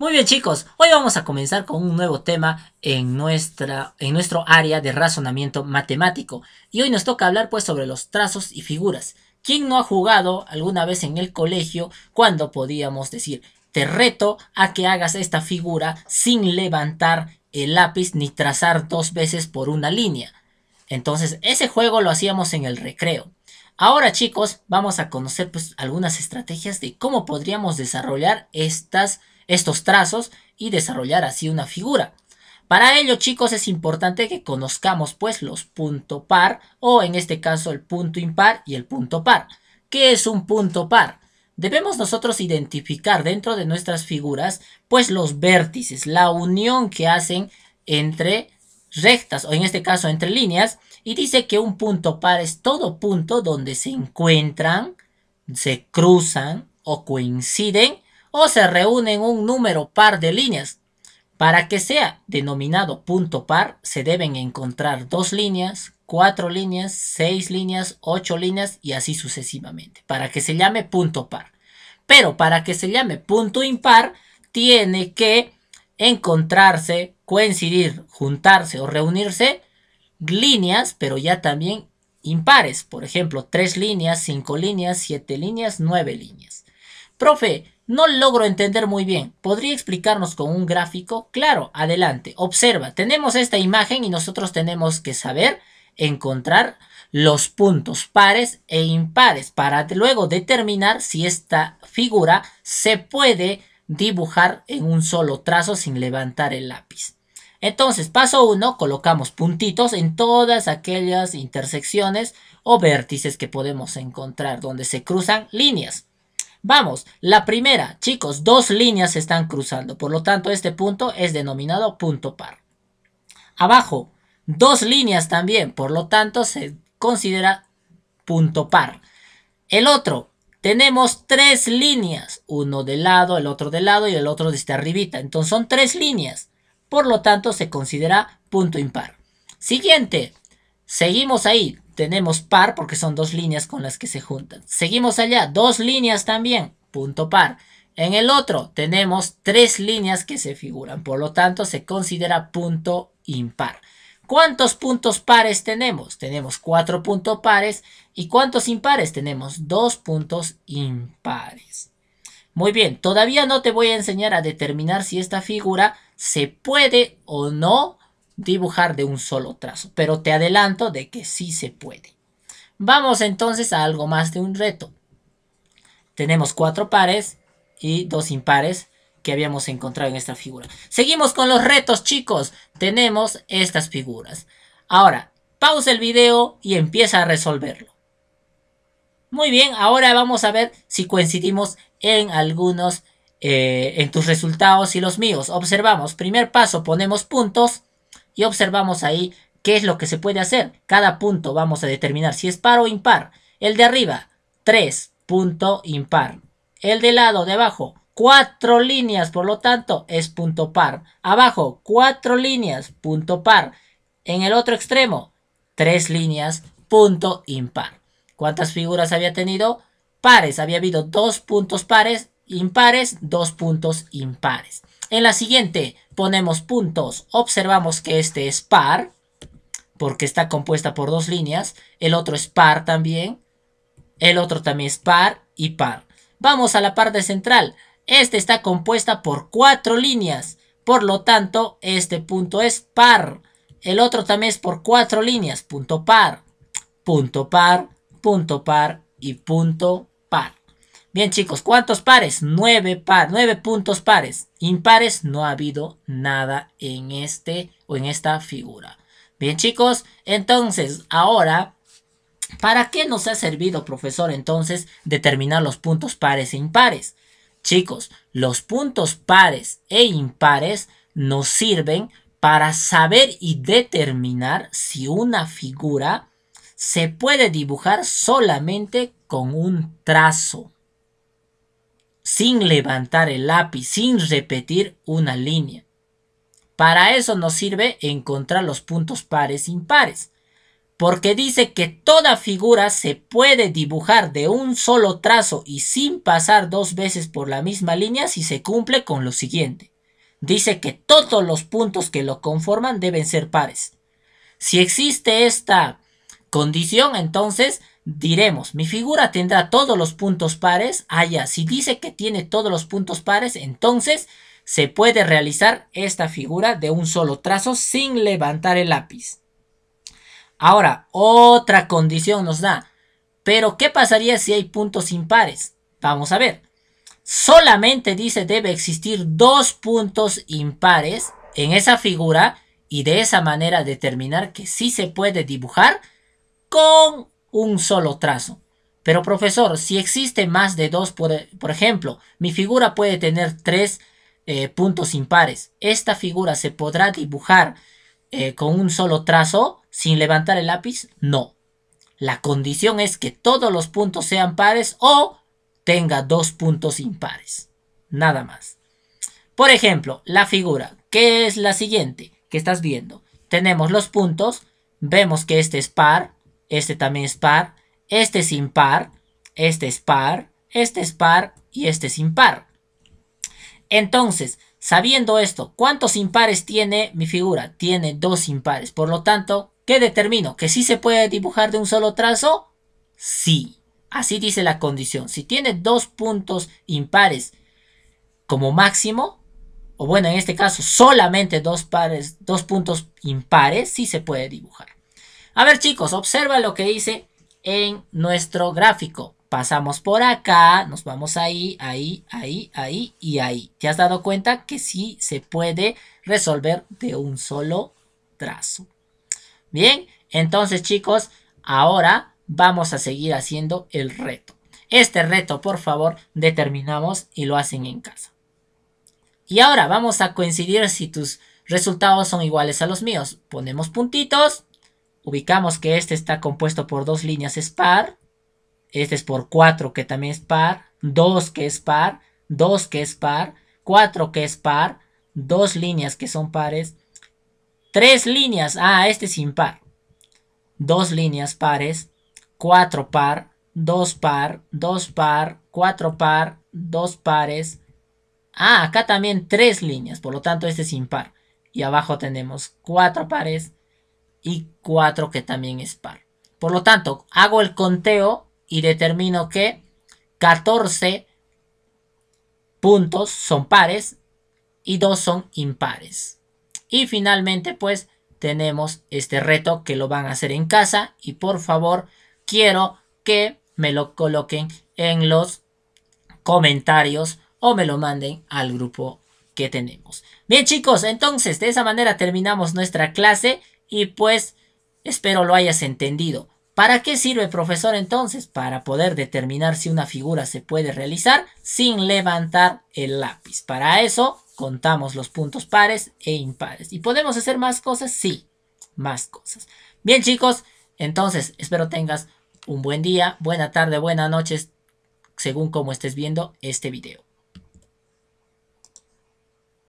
Muy bien chicos, hoy vamos a comenzar con un nuevo tema en, nuestra, en nuestro área de razonamiento matemático. Y hoy nos toca hablar pues sobre los trazos y figuras. ¿Quién no ha jugado alguna vez en el colegio cuando podíamos decir te reto a que hagas esta figura sin levantar el lápiz ni trazar dos veces por una línea? Entonces ese juego lo hacíamos en el recreo. Ahora chicos vamos a conocer pues algunas estrategias de cómo podríamos desarrollar estas estos trazos y desarrollar así una figura. Para ello, chicos, es importante que conozcamos pues los punto par o en este caso el punto impar y el punto par. ¿Qué es un punto par? Debemos nosotros identificar dentro de nuestras figuras pues los vértices, la unión que hacen entre rectas o en este caso entre líneas y dice que un punto par es todo punto donde se encuentran, se cruzan o coinciden o se reúnen un número par de líneas. Para que sea denominado punto par, se deben encontrar dos líneas, cuatro líneas, seis líneas, ocho líneas y así sucesivamente, para que se llame punto par. Pero para que se llame punto impar, tiene que encontrarse, coincidir, juntarse o reunirse líneas, pero ya también impares. Por ejemplo, tres líneas, cinco líneas, siete líneas, nueve líneas. Profe, no logro entender muy bien. ¿Podría explicarnos con un gráfico? Claro, adelante. Observa, tenemos esta imagen y nosotros tenemos que saber encontrar los puntos pares e impares para luego determinar si esta figura se puede dibujar en un solo trazo sin levantar el lápiz. Entonces, paso 1, colocamos puntitos en todas aquellas intersecciones o vértices que podemos encontrar donde se cruzan líneas. Vamos, la primera, chicos, dos líneas se están cruzando, por lo tanto este punto es denominado punto par. Abajo, dos líneas también, por lo tanto se considera punto par. El otro, tenemos tres líneas, uno del lado, el otro del lado y el otro de desde arribita, entonces son tres líneas, por lo tanto se considera punto impar. Siguiente, seguimos ahí, tenemos par porque son dos líneas con las que se juntan. Seguimos allá, dos líneas también, punto par. En el otro tenemos tres líneas que se figuran, por lo tanto se considera punto impar. ¿Cuántos puntos pares tenemos? Tenemos cuatro puntos pares. ¿Y cuántos impares? Tenemos dos puntos impares. Muy bien, todavía no te voy a enseñar a determinar si esta figura se puede o no dibujar de un solo trazo, pero te adelanto de que sí se puede. Vamos entonces a algo más de un reto. Tenemos cuatro pares y dos impares que habíamos encontrado en esta figura. Seguimos con los retos, chicos. Tenemos estas figuras. Ahora, pausa el video y empieza a resolverlo. Muy bien, ahora vamos a ver si coincidimos en algunos, eh, en tus resultados y los míos. Observamos, primer paso, ponemos puntos y observamos ahí qué es lo que se puede hacer. Cada punto vamos a determinar si es par o impar. El de arriba, tres punto impar. El de lado, de abajo, 4 líneas, por lo tanto, es punto par. Abajo, 4 líneas, punto par. En el otro extremo, 3 líneas, punto impar. ¿Cuántas figuras había tenido? Pares, había habido dos puntos pares, impares, dos puntos impares. En la siguiente ponemos puntos. Observamos que este es par, porque está compuesta por dos líneas. El otro es par también. El otro también es par y par. Vamos a la parte central. Este está compuesta por cuatro líneas. Por lo tanto, este punto es par. El otro también es por cuatro líneas. Punto par, punto par, punto par y punto par. Bien chicos, ¿cuántos pares? Nueve, puntos pares. Impares no ha habido nada en este o en esta figura. Bien chicos, entonces ahora, ¿para qué nos ha servido profesor entonces determinar los puntos pares e impares? Chicos, los puntos pares e impares nos sirven para saber y determinar si una figura se puede dibujar solamente con un trazo sin levantar el lápiz, sin repetir una línea. Para eso nos sirve encontrar los puntos pares impares, porque dice que toda figura se puede dibujar de un solo trazo y sin pasar dos veces por la misma línea si se cumple con lo siguiente. Dice que todos los puntos que lo conforman deben ser pares. Si existe esta condición, entonces diremos, mi figura tendrá todos los puntos pares allá. Si dice que tiene todos los puntos pares, entonces se puede realizar esta figura de un solo trazo sin levantar el lápiz. Ahora, otra condición nos da. Pero, ¿qué pasaría si hay puntos impares? Vamos a ver. Solamente dice debe existir dos puntos impares en esa figura y de esa manera determinar que sí se puede dibujar con un solo trazo. Pero profesor, si existe más de dos, por, ejemplo, mi figura puede tener tres eh, puntos impares. Esta figura se podrá dibujar eh, con un solo trazo sin levantar el lápiz? No. La condición es que todos los puntos sean pares o tenga dos puntos impares. Nada más. Por ejemplo, la figura, que es la siguiente que estás viendo. Tenemos los puntos, vemos que este es par, este también es par. Este es impar. Este es par. Este es par. Y este es impar. Entonces, sabiendo esto, ¿cuántos impares tiene mi figura? Tiene dos impares. Por lo tanto, ¿qué determino? ¿Que sí se puede dibujar de un solo trazo? Sí. Así dice la condición. Si tiene dos puntos impares como máximo, o bueno, en este caso solamente dos, pares, dos puntos impares, sí se puede dibujar. A ver chicos, observa lo que dice en nuestro gráfico. Pasamos por acá, nos vamos ahí, ahí, ahí, ahí y ahí. ¿Te has dado cuenta que sí se puede resolver de un solo trazo? Bien, entonces chicos, ahora vamos a seguir haciendo el reto. Este reto, por favor, determinamos y lo hacen en casa. Y ahora vamos a coincidir si tus resultados son iguales a los míos. Ponemos puntitos ubicamos que este está compuesto por dos líneas es par, este es por 4 que también es par, 2 que es par, 2 que es par, 4 que es par, dos líneas que son pares, tres líneas, ah, este es impar, dos líneas pares, 4 par, 2 par, 2 par, 4 par, 2 pares, ah, acá también tres líneas, por lo tanto este es impar, y abajo tenemos 4 pares, y 4 que también es par. Por lo tanto, hago el conteo y determino que 14 puntos son pares y 2 son impares. Y finalmente, pues, tenemos este reto que lo van a hacer en casa y por favor, quiero que me lo coloquen en los comentarios o me lo manden al grupo que tenemos. Bien chicos, entonces de esa manera terminamos nuestra clase. Y pues espero lo hayas entendido. ¿Para qué sirve, profesor, entonces? Para poder determinar si una figura se puede realizar sin levantar el lápiz. Para eso contamos los puntos pares e impares. ¿Y podemos hacer más cosas? Sí, más cosas. Bien, chicos, entonces espero tengas un buen día, buena tarde, buenas noches, según como estés viendo este video.